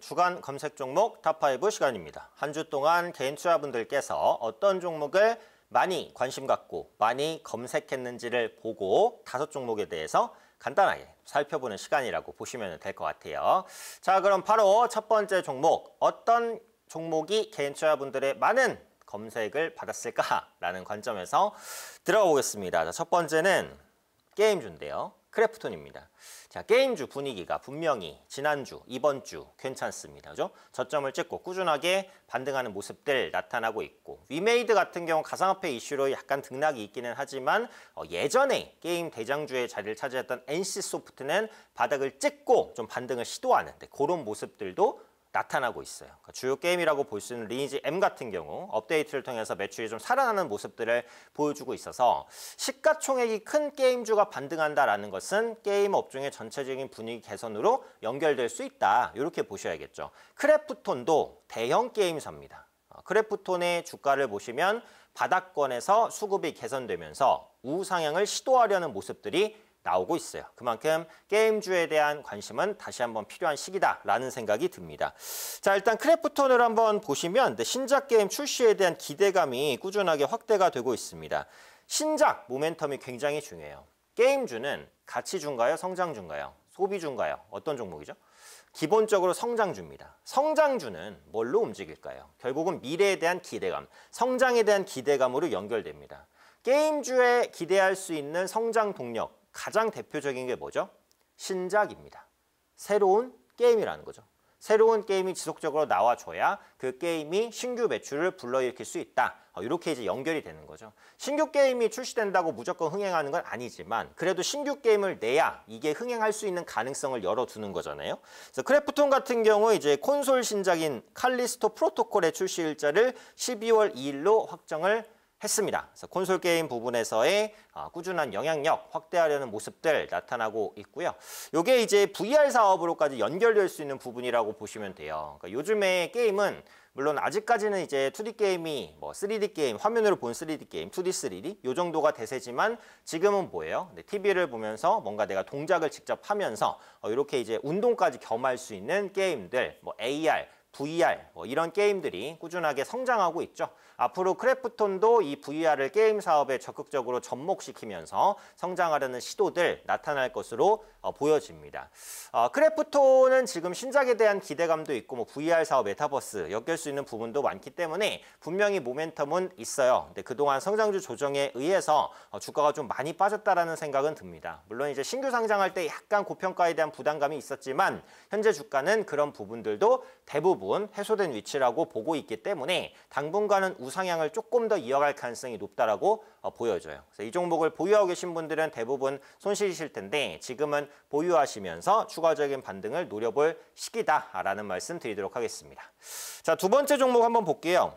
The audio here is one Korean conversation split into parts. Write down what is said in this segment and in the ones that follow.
주간 검색 종목 탑5 시간입니다. 한 주 동안 개인 투자분들께서 어떤 종목을 많이 관심 갖고 많이 검색했는지를 보고 다섯 종목에 대해서 간단하게 살펴보는 시간이라고 보시면 될 것 같아요. 자 그럼 바로 첫 번째 종목 어떤 종목이 개인 투자분들의 많은 검색을 받았을까라는 관점에서 들어가 보겠습니다. 첫 번째는 게임주인데요. 크래프톤입니다. 자, 게임주 분위기가 분명히 지난주, 이번 주 괜찮습니다. 그죠? 저점을 찍고 꾸준하게 반등하는 모습들 나타나고 있고 위메이드 같은 경우 가상화폐 이슈로 약간 등락이 있기는 하지만 어, 예전에 게임 대장주의 자리를 차지했던 NC소프트는 바닥을 찍고 좀 반등을 시도하는 데 네, 그런 모습들도 나타나고 있어요. 그러니까 주요 게임이라고 볼 수 있는 리니지 M 같은 경우 업데이트를 통해서 매출이 좀 살아나는 모습들을 보여주고 있어서 시가총액이 큰 게임주가 반등한다라는 것은 게임 업종의 전체적인 분위기 개선으로 연결될 수 있다. 이렇게 보셔야겠죠. 크래프톤도 대형 게임사입니다. 어, 크래프톤의 주가를 보시면 바닥권에서 수급이 개선되면서 우상향을 시도하려는 모습들이 나오고 있어요. 그만큼 게임주에 대한 관심은 다시 한번 필요한 시기다라는 생각이 듭니다. 자 일단 크래프톤을 한번 보시면 네, 신작 게임 출시에 대한 기대감이 꾸준하게 확대가 되고 있습니다. 신작 모멘텀이 굉장히 중요해요. 게임주는 가치주인가요? 성장주인가요? 소비주인가요? 어떤 종목이죠? 기본적으로 성장주입니다. 성장주는 뭘로 움직일까요? 결국은 미래에 대한 기대감, 성장에 대한 기대감으로 연결됩니다. 게임주에 기대할 수 있는 성장 동력, 가장 대표적인 게 뭐죠? 신작입니다. 새로운 게임이라는 거죠. 새로운 게임이 지속적으로 나와줘야 그 게임이 신규 매출을 불러일으킬 수 있다. 어, 이렇게 이제 연결이 되는 거죠. 신규 게임이 출시된다고 무조건 흥행하는 건 아니지만 그래도 신규 게임을 내야 이게 흥행할 수 있는 가능성을 열어두는 거잖아요. 그래서 크래프톤 같은 경우 이제 콘솔 신작인 칼리스토 프로토콜의 출시 일자를 12월 2일로 확정을 했습니다. 그래서 콘솔 게임 부분에서의 아, 꾸준한 영향력 확대하려는 모습들 나타나고 있고요. 이게 이제 VR 사업으로까지 연결될 수 있는 부분이라고 보시면 돼요. 그러니까 요즘에 게임은 물론 아직까지는 이제 2D 게임이 뭐 3D 게임, 화면으로 본 3D 게임, 2D, 3D 요 정도가 대세지만 지금은 뭐예요? 네, TV를 보면서 뭔가 내가 동작을 직접 하면서 이렇게 어, 이제 운동까지 겸할 수 있는 게임들, 뭐 AR, VR 뭐 이런 게임들이 꾸준하게 성장하고 있죠. 앞으로 크래프톤도 이 VR을 게임 사업에 적극적으로 접목시키면서 성장하려는 시도들 나타날 것으로 어, 보여집니다. 어, 크래프톤은 지금 신작에 대한 기대감도 있고 뭐 VR 사업 메타버스 엮일 수 있는 부분도 많기 때문에 분명히 모멘텀은 있어요. 근데 그동안 성장주 조정에 의해서 어, 주가가 좀 많이 빠졌다라는 생각은 듭니다. 물론 이제 신규 상장할 때 약간 고평가에 대한 부담감이 있었지만 현재 주가는 그런 부분들도 대부분 해소된 위치라고 보고 있기 때문에 당분간은 우상향을 조금 더 이어갈 가능성이 높다라고 어, 보여져요. 그래서 이 종목을 보유하고 계신 분들은 대부분 손실이실 텐데 지금은 보유하시면서 추가적인 반등을 노려볼 시기다라는 말씀 드리도록 하겠습니다. 자, 두 번째 종목 한번 볼게요.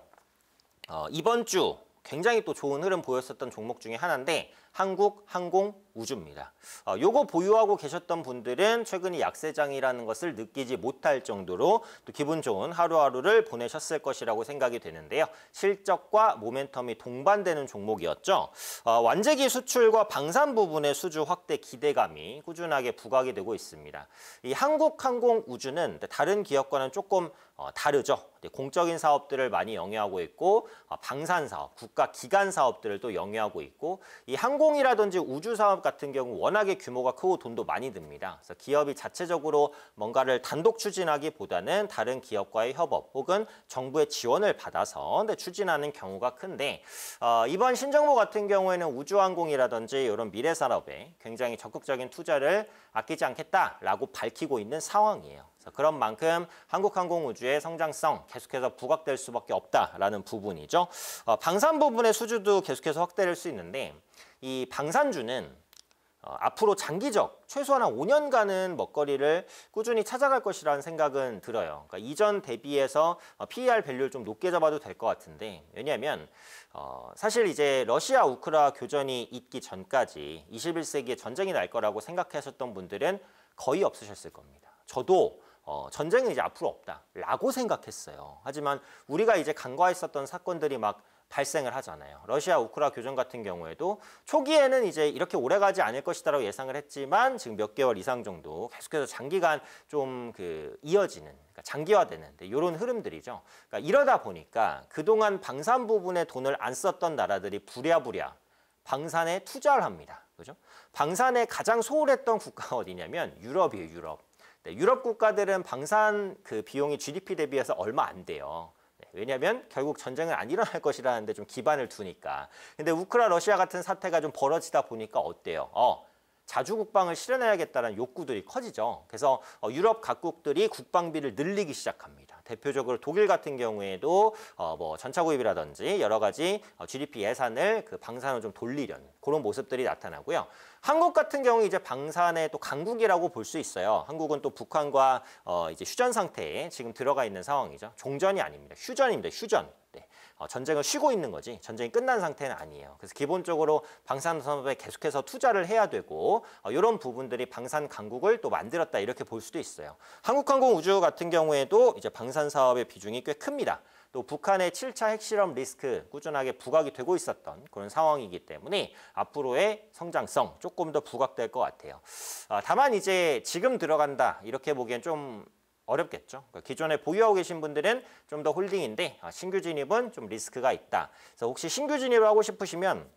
어, 이번 주 굉장히 또 좋은 흐름 보였었던 종목 중에 하나인데 한국항공우주입니다. 어, 요거 보유하고 계셨던 분들은 최근에 약세장이라는 것을 느끼지 못할 정도로 또 기분 좋은 하루하루를 보내셨을 것이라고 생각이 되는데요. 실적과 모멘텀이 동반되는 종목이었죠. 어, 완제기 수출과 방산 부분의 수주 확대 기대감이 꾸준하게 부각이 되고 있습니다. 이 한국항공우주는 다른 기업과는 조금 어, 다르죠. 공적인 사업들을 많이 영위하고 있고 어, 방산 사업, 국가 기관 사업들을 또 영위하고 있고 이 한국 항공이라든지 우주 사업 같은 경우 워낙에 규모가 크고 돈도 많이 듭니다. 그래서 기업이 자체적으로 뭔가를 단독 추진하기보다는 다른 기업과의 협업 혹은 정부의 지원을 받아서 추진하는 경우가 큰데 어, 이번 신정부 같은 경우에는 우주항공이라든지 이런 미래 산업에 굉장히 적극적인 투자를 아끼지 않겠다라고 밝히고 있는 상황이에요. 그런 만큼 한국항공우주의 성장성 계속해서 부각될 수밖에 없다라는 부분이죠. 어, 방산 부분의 수주도 계속해서 확대될 수 있는데 이 방산주는 어, 앞으로 장기적 최소한 한 5년간은 먹거리를 꾸준히 찾아갈 것이라는 생각은 들어요. 그러니까 이전 대비해서 어, PER 밸류를 좀 높게 잡아도 될 것 같은데 왜냐하면 어, 사실 이제 러시아 우크라 교전이 있기 전까지 21세기에 전쟁이 날 거라고 생각했었던 분들은 거의 없으셨을 겁니다. 저도 어, 전쟁은 이제 앞으로 없다라고 생각했어요. 하지만 우리가 이제 간과했었던 사건들이 막 발생을 하잖아요. 러시아 우크라 교전 같은 경우에도 초기에는 이제 이렇게 오래 가지 않을 것이다라고 예상을 했지만 지금 몇 개월 이상 정도 계속해서 장기간 좀 그 이어지는 그러니까 장기화되는 이런 네, 흐름들이죠. 그러니까 이러다 보니까 그동안 방산 부분에 돈을 안 썼던 나라들이 부랴부랴 방산에 투자를 합니다. 그죠? 방산에 가장 소홀했던 국가가 어디냐면 유럽이에요, 유럽. 네, 유럽 국가들은 방산 그 비용이 GDP 대비해서 얼마 안 돼요. 왜냐하면 결국 전쟁은 안 일어날 것이라는 데 좀 기반을 두니까. 근데 우크라 러시아 같은 사태가 좀 벌어지다 보니까 어때요? 어, 자주 국방을 실현해야겠다는 욕구들이 커지죠. 그래서 어, 유럽 각국들이 국방비를 늘리기 시작합니다. 대표적으로 독일 같은 경우에도 어, 뭐 전차 구입이라든지 여러 가지 GDP 어, 예산을 그 방산으로 좀 돌리려는 그런 모습들이 나타나고요. 한국 같은 경우 이제 방산의 또 강국이라고 볼 수 있어요. 한국은 또 북한과 어, 이제 휴전 상태에 지금 들어가 있는 상황이죠. 종전이 아닙니다. 휴전입니다. 휴전. 어, 전쟁을 쉬고 있는 거지 전쟁이 끝난 상태는 아니에요. 그래서 기본적으로 방산 산업에 계속해서 투자를 해야 되고 이런 어, 부분들이 방산 강국을 또 만들었다 이렇게 볼 수도 있어요. 한국항공우주 같은 경우에도 이제 방산 사업의 비중이 꽤 큽니다. 또 북한의 7차 핵실험 리스크 꾸준하게 부각이 되고 있었던 그런 상황이기 때문에 앞으로의 성장성 조금 더 부각될 것 같아요. 어, 다만 이제 지금 들어간다 이렇게 보기엔 좀 어렵겠죠. 그러니까 기존에 보유하고 계신 분들은 좀 더 홀딩인데 아, 신규 진입은 좀 리스크가 있다. 그래서 혹시 신규 진입을 하고 싶으시면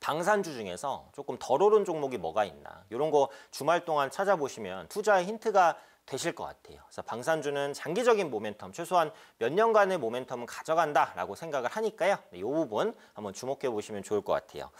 방산주 중에서 조금 덜 오른 종목이 뭐가 있나 이런 거 주말 동안 찾아보시면 투자의 힌트가 되실 것 같아요. 그래서 방산주는 장기적인 모멘텀, 최소한 몇 년간의 모멘텀은 가져간다라고 생각을 하니까요. 네, 이 부분 한번 주목해 보시면 좋을 것 같아요.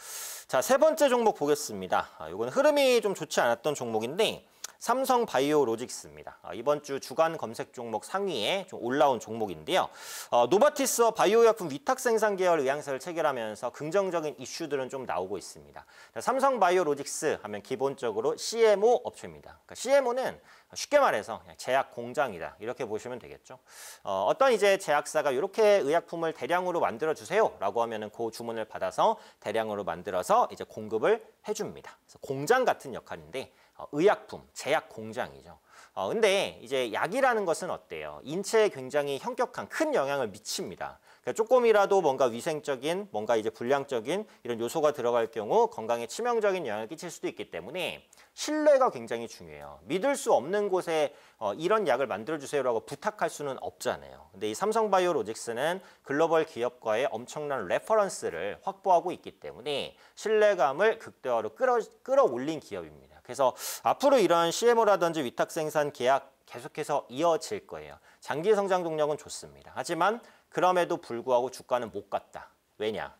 자, 세 번째 종목 보겠습니다. 이건 아, 흐름이 좀 좋지 않았던 종목인데 삼성 바이오로직스입니다. 어, 이번 주 주간 검색 종목 상위에 좀 올라온 종목인데요. 어, 노바티스와 바이오약품 위탁 생산 계열 의향사를 체결하면서 긍정적인 이슈들은 좀 나오고 있습니다. 삼성 바이오로직스 하면 기본적으로 CMO 업체입니다. 그러니까 CMO는 쉽게 말해서 제약 공장이다 이렇게 보시면 되겠죠. 어, 어떤 이제 제약사가 이렇게 의약품을 대량으로 만들어 주세요라고 하면은 그 주문을 받아서 대량으로 만들어서 이제 공급을 해줍니다. 그래서 공장 같은 역할인데 어, 의약품, 제약 공장이죠. 어, 근데 이제 약이라는 것은 어때요? 인체에 굉장히 현격한 큰 영향을 미칩니다. 그러니까 조금이라도 뭔가 위생적인, 뭔가 이제 불량적인 이런 요소가 들어갈 경우 건강에 치명적인 영향을 끼칠 수도 있기 때문에 신뢰가 굉장히 중요해요. 믿을 수 없는 곳에 어, 이런 약을 만들어주세요라고 부탁할 수는 없잖아요. 근데 이 삼성바이오로직스는 글로벌 기업과의 엄청난 레퍼런스를 확보하고 있기 때문에 신뢰감을 극대화로 끌어, 끌어올린 기업입니다. 그래서 앞으로 이런 CMO라든지 위탁생산 계약 계속해서 이어질 거예요. 장기 성장 동력은 좋습니다. 하지만 그럼에도 불구하고 주가는 못 갔다. 왜냐?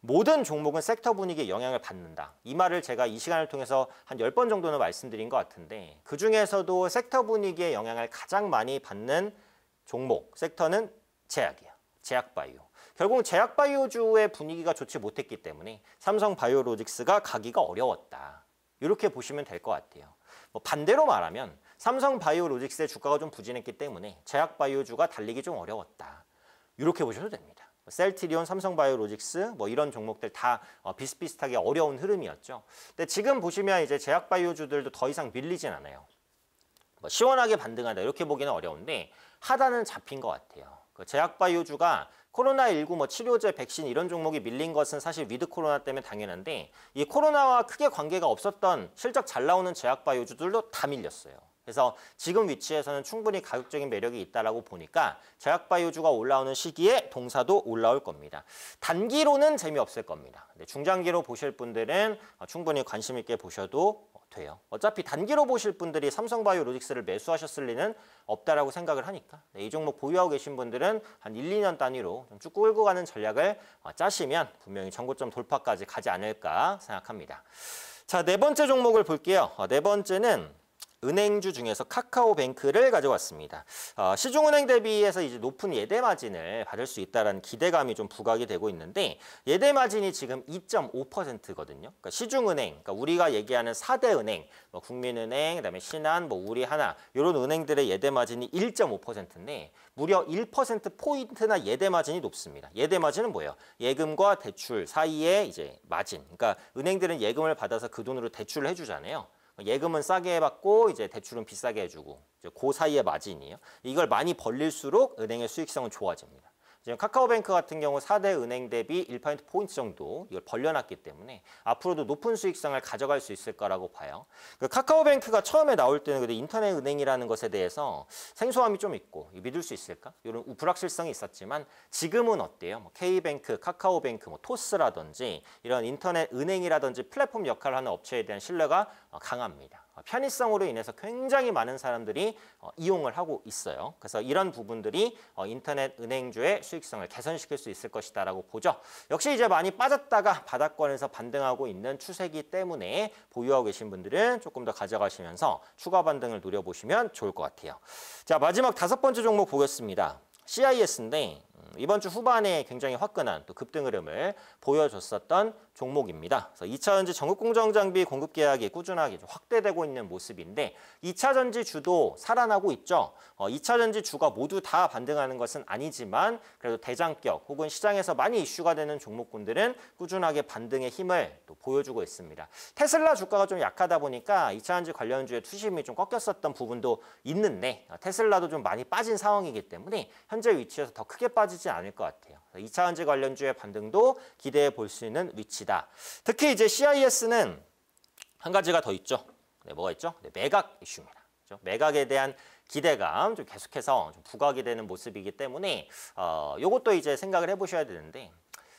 모든 종목은 섹터 분위기에 영향을 받는다. 이 말을 제가 이 시간을 통해서 한1 0번 정도는 말씀드린 것 같은데 그중에서도 섹터 분위기에 영향을 가장 많이 받는 종목, 섹터는 제약이에요 제약바이오. 결국 제약바이오주의 분위기가 좋지 못했기 때문에 삼성바이오로직스가 가기가 어려웠다. 이렇게 보시면 될 것 같아요. 뭐 반대로 말하면 삼성바이오로직스의 주가가 좀 부진했기 때문에 제약바이오주가 달리기 좀 어려웠다. 이렇게 보셔도 됩니다. 뭐 셀트리온, 삼성바이오로직스 뭐 이런 종목들 다 어, 비슷비슷하게 어려운 흐름이었죠. 근데 지금 보시면 이제 제약바이오주들도 더 이상 밀리진 않아요. 뭐 시원하게 반등한다 이렇게 보기는 어려운데 하단은 잡힌 것 같아요. 그 제약바이오주가 코로나19 뭐 치료제, 백신 이런 종목이 밀린 것은 사실 위드 코로나 때문에 당연한데 이 코로나와 크게 관계가 없었던 실적 잘 나오는 제약바이오주들도 다 밀렸어요. 그래서 지금 위치에서는 충분히 가격적인 매력이 있다라고 보니까 제약바이오주가 올라오는 시기에 동사도 올라올 겁니다. 단기로는 재미없을 겁니다. 중장기로 보실 분들은 어, 충분히 관심 있게 보셔도 돼요. 어차피 단기로 보실 분들이 삼성바이오 로직스를 매수하셨을 리는 없다라고 생각을 하니까 네, 이 종목 보유하고 계신 분들은 한 1, 2년 단위로 쭉 끌고 가는 전략을 어, 짜시면 분명히 전고점 돌파까지 가지 않을까 생각합니다. 자, 네 번째 종목을 볼게요. 어, 네 번째는 은행주 중에서 카카오뱅크를 가져왔습니다. 어, 시중은행 대비해서 이제 높은 예대 마진을 받을 수 있다는 기대감이 좀 부각이 되고 있는데 예대 마진이 지금 2.5%거든요. 그러니까 시중은행, 그러니까 우리가 얘기하는 4대 은행, 뭐 국민은행, 그다음에 신한, 뭐 우리하나 이런 은행들의 예대 마진이 1.5%인데 무려 1% 포인트나 예대 마진이 높습니다. 예대 마진은 뭐예요? 예금과 대출 사이의 이제 마진. 그러니까 은행들은 예금을 받아서 그 돈으로 대출을 해주잖아요. 예금은 싸게 해받고 이제 대출은 비싸게 해주고 이제 그 사이의 마진이에요. 이걸 많이 벌릴수록 은행의 수익성은 좋아집니다. 지금 카카오뱅크 같은 경우 4대 은행 대비 1포인트 정도 이걸 벌려놨기 때문에 앞으로도 높은 수익성을 가져갈 수 있을까라고 봐요. 그 카카오뱅크가 처음에 나올 때는 근데 인터넷 은행이라는 것에 대해서 생소함이 좀 있고 믿을 수 있을까? 이런 불확실성이 있었지만 지금은 어때요? 뭐 K뱅크, 카카오뱅크, 뭐 토스라든지 이런 인터넷 은행이라든지 플랫폼 역할을 하는 업체에 대한 신뢰가 강합니다. 어, 편의성으로 인해서 굉장히 많은 사람들이 어, 이용을 하고 있어요. 그래서 이런 부분들이 어, 인터넷 은행주의 수익성을 개선시킬 수 있을 것이다라고 보죠. 역시 이제 많이 빠졌다가 바닥권에서 반등하고 있는 추세기 때문에 보유하고 계신 분들은 조금 더 가져가시면서 추가 반등을 노려보시면 좋을 것 같아요. 자 마지막 다섯 번째 종목 보겠습니다. CIS인데 이번 주 후반에 굉장히 화끈한 또 급등 흐름을 보여줬었던 종목입니다. 그래서 2차전지 전국공정장비 공급 계약이 꾸준하게 확대되고 있는 모습인데 2차전지 주도 살아나고 있죠. 어, 2차전지 주가 모두 다 반등하는 것은 아니지만 그래도 대장격 혹은 시장에서 많이 이슈가 되는 종목군들은 꾸준하게 반등의 힘을 또 보여주고 있습니다. 테슬라 주가가 좀 약하다 보니까 2차전지 관련주의 투심이 좀 꺾였었던 부분도 있는데 어, 테슬라도 좀 많이 빠진 상황이기 때문에 현재 위치에서 더 크게 빠지지 떨어지지 않을 것 같아요. 2차원지 관련주의 반등도 기대해 볼 수 있는 위치다. 특히 이제 CIS는 한 가지가 더 있죠. 네, 뭐가 있죠? 네, 매각 이슈입니다. 그렇죠? 매각에 대한 기대감 좀 계속해서 좀 부각이 되는 모습이기 때문에 어, 요것도 이제 생각을 해보셔야 되는데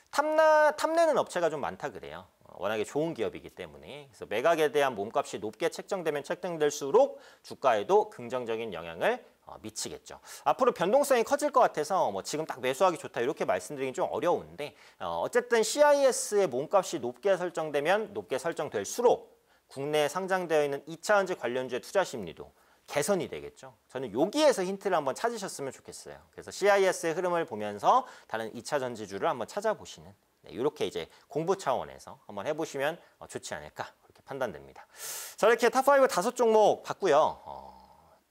탐나, 탐내는 업체가 좀 많다 그래요. 어, 워낙에 좋은 기업이기 때문에 그래서 매각에 대한 몸값이 높게 책정되면 책정될수록 주가에도 긍정적인 영향을 어, 미치겠죠. 앞으로 변동성이 커질 것 같아서 뭐 지금 딱 매수하기 좋다 이렇게 말씀드리긴 좀 어려운데 어, 쨌든 CIS의 몸값이 높게 설정되면 높게 설정될수록 국내에 상장되어 있는 2차원지 관련주의 투자 심리도 개선이 되겠죠. 저는 여기에서 힌트를 한번 찾으셨으면 좋겠어요. 그래서 CIS의 흐름을 보면서 다른 2차 전지주를 한번 찾아보시는 네, 이렇게 이제 공부 차원에서 한번 해보시면 어, 좋지 않을까 그렇게 판단됩니다. 저렇게 탑5 다섯 종목 봤고요. 어,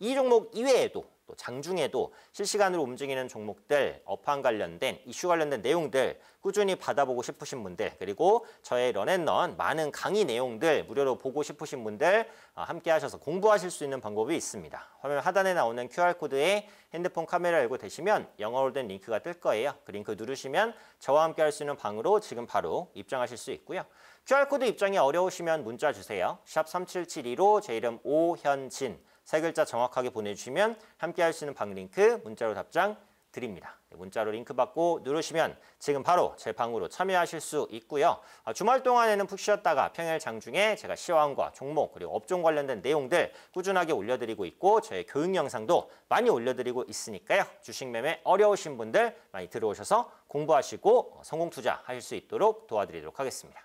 이 종목 이외에도 또 장중에도 실시간으로 움직이는 종목들, 업황 관련된 이슈 관련된 내용들 꾸준히 받아보고 싶으신 분들 그리고 저의 런앤런 많은 강의 내용들 무료로 보고 싶으신 분들 어, 함께 하셔서 공부하실 수 있는 방법이 있습니다. 화면 하단에 나오는 QR코드에 핸드폰 카메라 열고 되시면 영어로 된 링크가 뜰 거예요. 그 링크 누르시면 저와 함께 할 수 있는 방으로 지금 바로 입장하실 수 있고요. QR코드 입장이 어려우시면 문자 주세요. 샵 3772로 제 이름 오현진 세 글자 정확하게 보내주시면 함께 할 수 있는 방 링크 문자로 답장 드립니다. 네, 문자로 링크 받고 누르시면 지금 바로 제 방으로 참여하실 수 있고요. 아, 주말 동안에는 푹 쉬었다가 평일 장중에 제가 시황과 종목 그리고 업종 관련된 내용들 꾸준하게 올려드리고 있고 저의 교육 영상도 많이 올려드리고 있으니까요. 주식 매매 어려우신 분들 많이 들어오셔서 공부하시고 성공 투자하실 수 있도록 도와드리도록 하겠습니다.